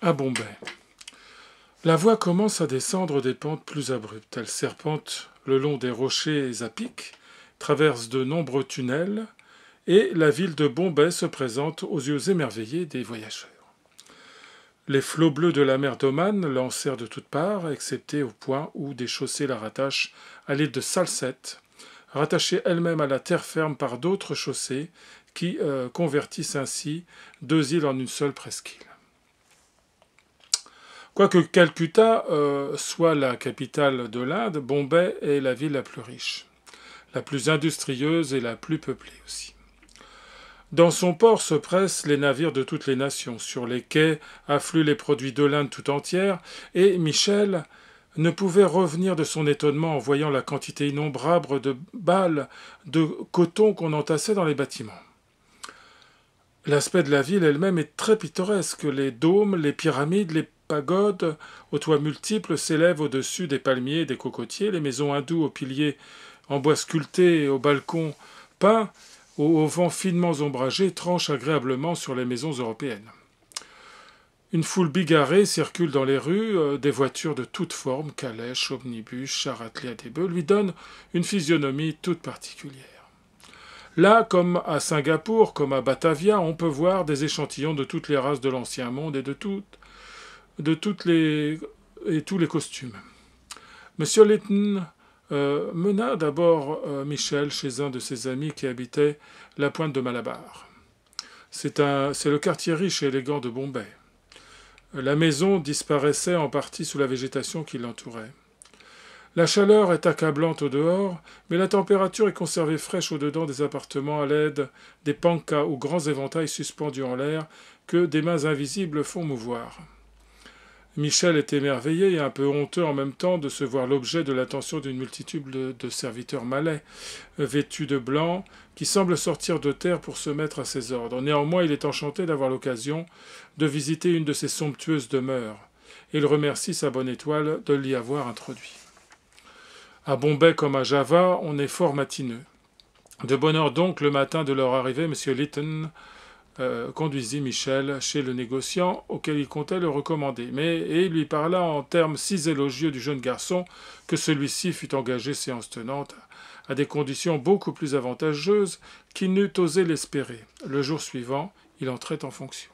à Bombay. La voie commence à descendre des pentes plus abruptes. Elle serpente le long des rochers à pic, traverse de nombreux tunnels, et la ville de Bombay se présente aux yeux émerveillés des voyageurs. Les flots bleus de la mer d'Oman lancèrent de toutes parts, excepté au point où des chaussées la rattachent à l'île de Salsette, rattachée elle-même à la terre ferme par d'autres chaussées qui euh, convertissent ainsi deux îles en une seule presqu'île. Quoique Calcutta euh, soit la capitale de l'Inde, Bombay est la ville la plus riche, la plus industrieuse et la plus peuplée aussi. Dans son port se pressent les navires de toutes les nations, sur les quais affluent les produits de l'Inde tout entière, et Michel ne pouvait revenir de son étonnement en voyant la quantité innombrable de balles de coton qu'on entassait dans les bâtiments. L'aspect de la ville elle-même est très pittoresque, les dômes, les pyramides, les pagodes aux toits multiples s'élèvent au-dessus des palmiers et des cocotiers, les maisons hindoues aux piliers en bois sculpté et aux balcons peints au, vent finement ombragé tranchent agréablement sur les maisons européennes. Une foule bigarrée circule dans les rues, euh, des voitures de toutes formes, calèches, omnibus, chars à des bœufs, lui donnent une physionomie toute particulière. Là, comme à Singapour, comme à Batavia, on peut voir des échantillons de toutes les races de l'Ancien Monde et de toutes de toutes les, et tous les costumes. Monsieur Letton euh, mena d'abord euh, Michel chez un de ses amis qui habitait la pointe de Malabar. C'est le quartier riche et élégant de Bombay. La maison disparaissait en partie sous la végétation qui l'entourait. La chaleur est accablante au dehors, mais la température est conservée fraîche au dedans des appartements à l'aide des pancas ou grands éventails suspendus en l'air que des mains invisibles font mouvoir. Michel est émerveillé et un peu honteux en même temps de se voir l'objet de l'attention d'une multitude de, serviteurs malais, euh, vêtus de blanc, qui semblent sortir de terre pour se mettre à ses ordres. Néanmoins, il est enchanté d'avoir l'occasion de visiter une de ces somptueuses demeures, il remercie sa bonne étoile de l'y avoir introduit. À Bombay comme à Java, on est fort matineux. De bonne heure donc, le matin de leur arrivée, M. Lytton euh, conduisit Michel chez le négociant auquel il comptait le recommander, mais et il lui parla en termes si élogieux du jeune garçon que celui-ci fut engagé séance tenante à des conditions beaucoup plus avantageuses qu'il n'eût osé l'espérer. Le jour suivant, il entrait en fonction.